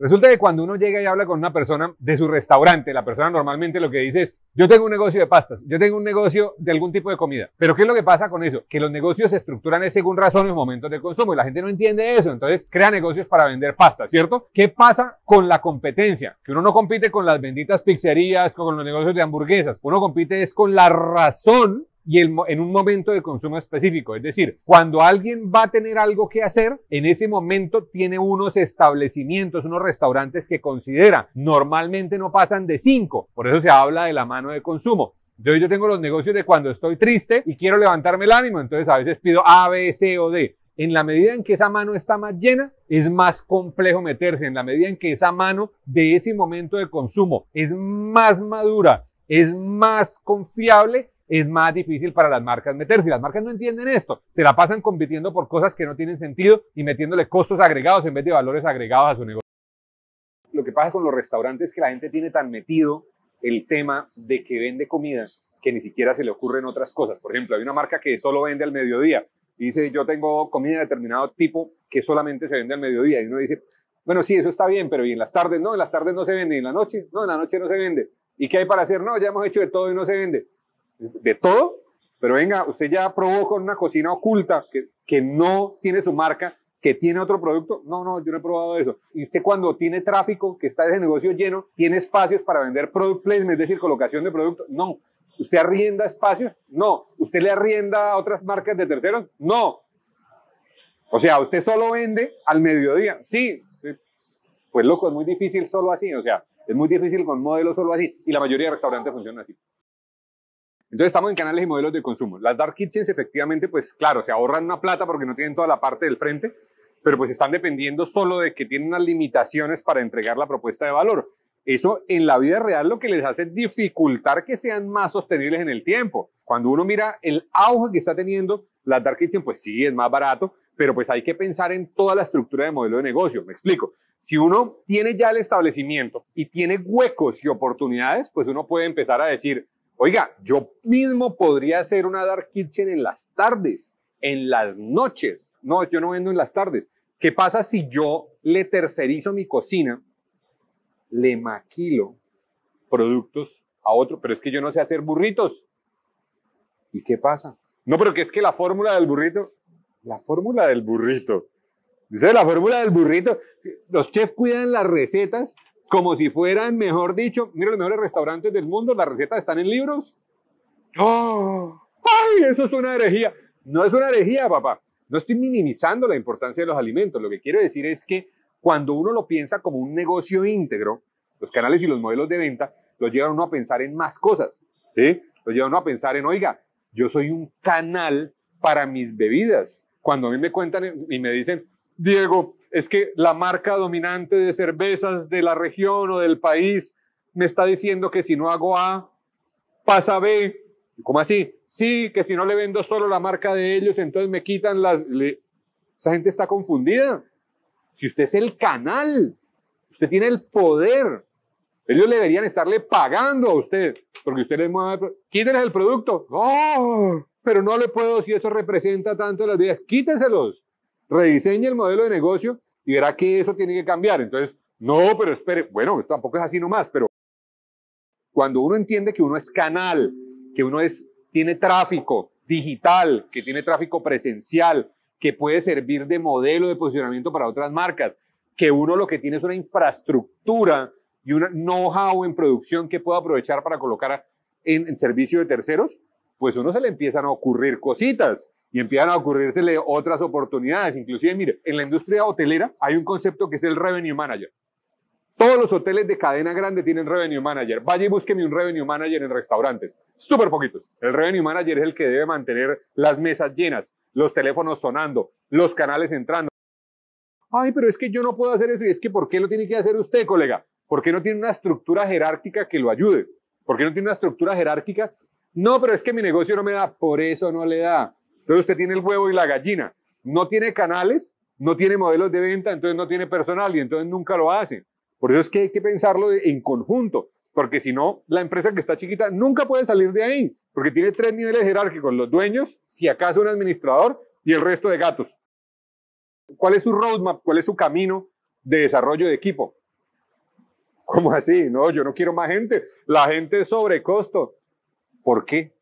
Resulta que cuando uno llega y habla con una persona de su restaurante, la persona normalmente lo que dice es, yo tengo un negocio de pastas, yo tengo un negocio de algún tipo de comida. Pero ¿qué es lo que pasa con eso? Que los negocios se estructuran según razones, momentos de consumo y la gente no entiende eso. Entonces crea negocios para vender pastas, ¿cierto? ¿Qué pasa con la competencia? Que uno no compite con las benditas pizzerías, con los negocios de hamburguesas. Uno compite es con la razón y en un momento de consumo específico. Es decir, cuando alguien va a tener algo que hacer, en ese momento tiene unos establecimientos, unos restaurantes que considera. Normalmente no pasan de cinco, por eso se habla de la mano de consumo. Hoy yo tengo los negocios de cuando estoy triste y quiero levantarme el ánimo, entonces a veces pido A, B, C o D. En la medida en que esa mano está más llena, es más complejo meterse. En la medida en que esa mano de ese momento de consumo es más madura, es más confiable, es más difícil para las marcas meterse. las marcas no entienden esto. Se la pasan compitiendo por cosas que no tienen sentido y metiéndole costos agregados en vez de valores agregados a su negocio. Lo que pasa con los restaurantes es que la gente tiene tan metido el tema de que vende comida que ni siquiera se le ocurren otras cosas. Por ejemplo, hay una marca que solo vende al mediodía y dice, yo tengo comida de determinado tipo que solamente se vende al mediodía. Y uno dice, bueno, sí, eso está bien, pero ¿y en las tardes? No, en las tardes no se vende. ¿Y en la noche? No, en la noche no se vende. ¿Y qué hay para hacer? No, ya hemos hecho de todo y no se vende de todo, pero venga, usted ya probó con una cocina oculta que, no tiene su marca, que tiene otro producto. No, no, yo no he probado eso. Y usted cuando tiene tráfico, que está ese negocio lleno, tiene espacios para vender product placement, es decir, colocación de producto. No. ¿Usted arrienda espacios? No. ¿Usted le arrienda a otras marcas de terceros? No. O sea, usted solo vende al mediodía. Sí. Pues loco, es muy difícil solo así. O sea, es muy difícil con modelos solo así. Y la mayoría de restaurantes funcionan así. Entonces estamos en canales y modelos de consumo. Las dark kitchens efectivamente, pues claro, se ahorran una plata porque no tienen toda la parte del frente, pero pues están dependiendo solo de que tienen unas limitaciones para entregar la propuesta de valor. Eso en la vida real lo que les hace dificultar que sean más sostenibles en el tiempo. Cuando uno mira el auge que está teniendo las dark kitchens pues sí, es más barato, pero pues hay que pensar en toda la estructura de modelo de negocio. Me explico. Si uno tiene ya el establecimiento y tiene huecos y oportunidades, pues uno puede empezar a decir, Oiga, yo mismo podría hacer una dark kitchen en las tardes, en las noches. No, yo no vendo en las tardes. ¿Qué pasa si yo le tercerizo mi cocina, le maquilo productos a otro, pero es que yo no sé hacer burritos? ¿Y qué pasa? No, pero que es que la fórmula del burrito, la fórmula del burrito. Dice la fórmula del burrito, los chefs cuidan las recetas, como si fueran, mejor dicho, mira los mejores restaurantes del mundo, las recetas están en libros. ¡Oh! ¡Ay, eso es una herejía! No es una herejía, papá. No estoy minimizando la importancia de los alimentos. Lo que quiero decir es que cuando uno lo piensa como un negocio íntegro, los canales y los modelos de venta lo llevan uno a pensar en más cosas, ¿sí? Los llevan uno a pensar en, oiga, yo soy un canal para mis bebidas. Cuando a mí me cuentan y me dicen, Diego, es que la marca dominante de cervezas de la región o del país me está diciendo que si no hago A, pasa B. ¿Cómo así? Sí, que si no le vendo solo la marca de ellos, entonces me quitan las... Esa gente está confundida. Si usted es el canal, usted tiene el poder. Ellos deberían estarle pagando a usted, porque usted le mueve... Quítenle el producto. ¡Oh! pero no le puedo si eso representa tanto las vidas. Quítenselos rediseñe el modelo de negocio y verá que eso tiene que cambiar. Entonces, no, pero espere, bueno, tampoco es así nomás, pero cuando uno entiende que uno es canal, que uno es, tiene tráfico digital, que tiene tráfico presencial, que puede servir de modelo de posicionamiento para otras marcas, que uno lo que tiene es una infraestructura y un know-how en producción que pueda aprovechar para colocar en, en, servicio de terceros, pues uno se le empiezan a ocurrir cositas y empiezan a ocurrírsele otras oportunidades. Inclusive, mire, en la industria hotelera hay un concepto que es el revenue manager. Todos los hoteles de cadena grande tienen revenue manager. Vaya y búsqueme un revenue manager en restaurantes. Súper poquitos. El revenue manager es el que debe mantener las mesas llenas, los teléfonos sonando, los canales entrando. Ay, pero es que yo no puedo hacer eso. Es que ¿por qué lo tiene que hacer usted, colega? ¿Por qué no tiene una estructura jerárquica que lo ayude? ¿Por qué no tiene una estructura jerárquica? No, pero es que mi negocio no me da, por eso no le da. Entonces usted tiene el huevo y la gallina. No tiene canales, no tiene modelos de venta, entonces no tiene personal y entonces nunca lo hacen. Por eso es que hay que pensarlo en conjunto, porque si no, la empresa que está chiquita nunca puede salir de ahí, porque tiene tres niveles jerárquicos, los dueños, si acaso un administrador y el resto de gatos. ¿Cuál es su roadmap? ¿Cuál es su camino de desarrollo de equipo? ¿Cómo así? No, yo no quiero más gente. La gente es costo. ¿Por qué?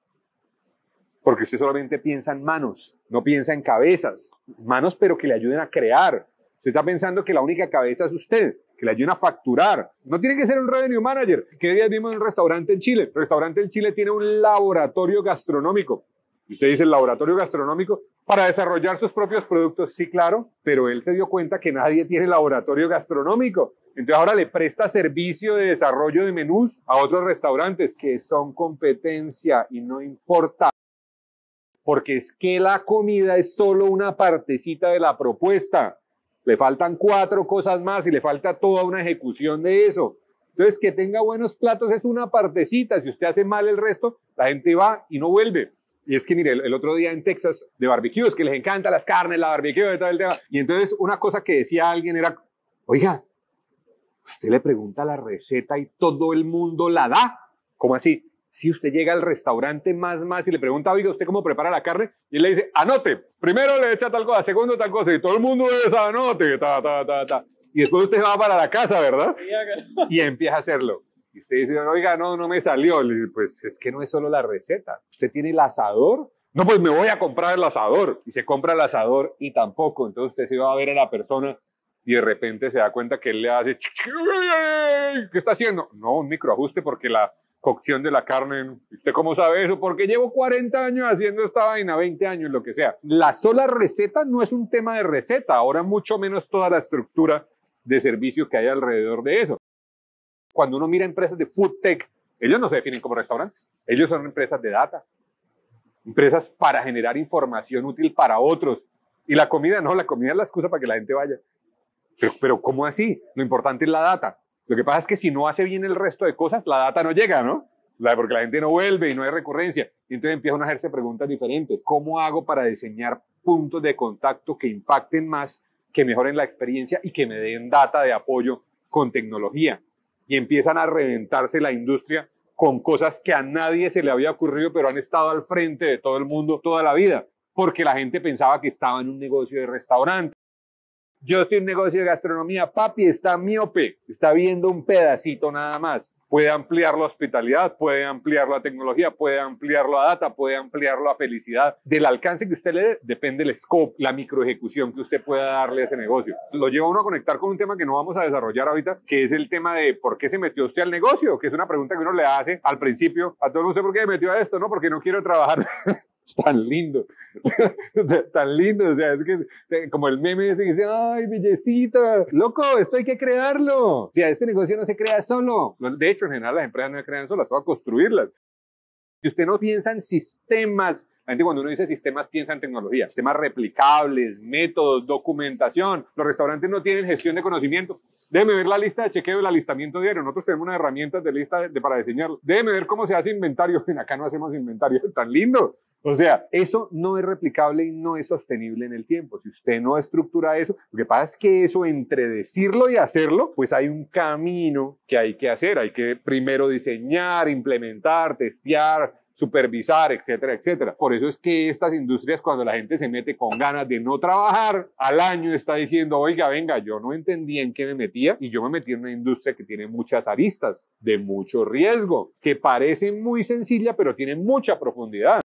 porque usted solamente piensa en manos, no piensa en cabezas, manos pero que le ayuden a crear. Usted está pensando que la única cabeza es usted, que le ayuden a facturar. No tiene que ser un revenue manager. ¿Qué día vimos en un restaurante en Chile. El restaurante en Chile tiene un laboratorio gastronómico. usted dice, ¿el laboratorio gastronómico? Para desarrollar sus propios productos, sí, claro, pero él se dio cuenta que nadie tiene laboratorio gastronómico. Entonces ahora le presta servicio de desarrollo de menús a otros restaurantes que son competencia y no importa porque es que la comida es solo una partecita de la propuesta. Le faltan cuatro cosas más y le falta toda una ejecución de eso. Entonces, que tenga buenos platos es una partecita. Si usted hace mal el resto, la gente va y no vuelve. Y es que, mire, el, otro día en Texas de barbecues, que les encanta las carnes, la barbecue y todo el tema. Y entonces, una cosa que decía alguien era, oiga, usted le pregunta la receta y todo el mundo la da. ¿Cómo así? si usted llega al restaurante más más y le pregunta, oiga, ¿usted cómo prepara la carne? Y él le dice, anote, primero le echa tal cosa, segundo tal cosa, y todo el mundo dice, anote, ta, ta, ta, ta. Y después usted va para la casa, ¿verdad? Y empieza a hacerlo. Y usted dice, oiga, no, no me salió. Dice, pues es que no es solo la receta. Usted tiene el asador. No, pues me voy a comprar el asador. Y se compra el asador y tampoco. Entonces usted se va a ver a la persona y de repente se da cuenta que él le hace, ¿qué está haciendo? No, un microajuste porque la, cocción de la carne. ¿Usted cómo sabe eso? Porque llevo 40 años haciendo esta vaina, 20 años, lo que sea. La sola receta no es un tema de receta, ahora mucho menos toda la estructura de servicio que hay alrededor de eso. Cuando uno mira empresas de food tech, ellos no se definen como restaurantes, ellos son empresas de data, empresas para generar información útil para otros. Y la comida no, la comida es la excusa para que la gente vaya. Pero, pero ¿cómo así? Lo importante es la data. Lo que pasa es que si no hace bien el resto de cosas, la data no llega, ¿no? porque la gente no vuelve y no hay recurrencia. entonces empiezan a hacerse preguntas diferentes. ¿Cómo hago para diseñar puntos de contacto que impacten más, que mejoren la experiencia y que me den data de apoyo con tecnología? Y empiezan a reventarse la industria con cosas que a nadie se le había ocurrido, pero han estado al frente de todo el mundo toda la vida, porque la gente pensaba que estaba en un negocio de restaurante. Yo estoy en un negocio de gastronomía, papi está miope, está viendo un pedacito nada más. Puede ampliar la hospitalidad, puede ampliar la tecnología, puede ampliarlo a data, puede ampliarlo a felicidad. Del alcance que usted le dé, depende el scope, la microejecución que usted pueda darle a ese negocio. Lo lleva uno a conectar con un tema que no vamos a desarrollar ahorita, que es el tema de por qué se metió usted al negocio, que es una pregunta que uno le hace al principio a todo el mundo, ¿por qué me metió a esto? No, porque no quiero trabajar. tan lindo, tan lindo, o sea, es que como el meme ese que dice, ay, bellecita, loco, esto hay que crearlo. O sea, este negocio no se crea solo. De hecho, en general las empresas no se crean solas, toca construirlas. Si usted no piensa en sistemas, la gente cuando uno dice sistemas piensa en tecnología, sistemas replicables, métodos, documentación. Los restaurantes no tienen gestión de conocimiento. Déjeme ver la lista de chequeo, el alistamiento diario. Nosotros tenemos unas herramientas de lista de, para diseñarlo. Déjeme ver cómo se hace inventario. Acá no hacemos inventario. Tan lindo. O sea, eso no es replicable y no es sostenible en el tiempo. Si usted no estructura eso, lo que pasa es que eso entre decirlo y hacerlo, pues hay un camino que hay que hacer. Hay que primero diseñar, implementar, testear, supervisar, etcétera, etcétera. Por eso es que estas industrias, cuando la gente se mete con ganas de no trabajar, al año está diciendo, oiga, venga, yo no entendía en qué me metía y yo me metí en una industria que tiene muchas aristas, de mucho riesgo, que parece muy sencilla, pero tiene mucha profundidad.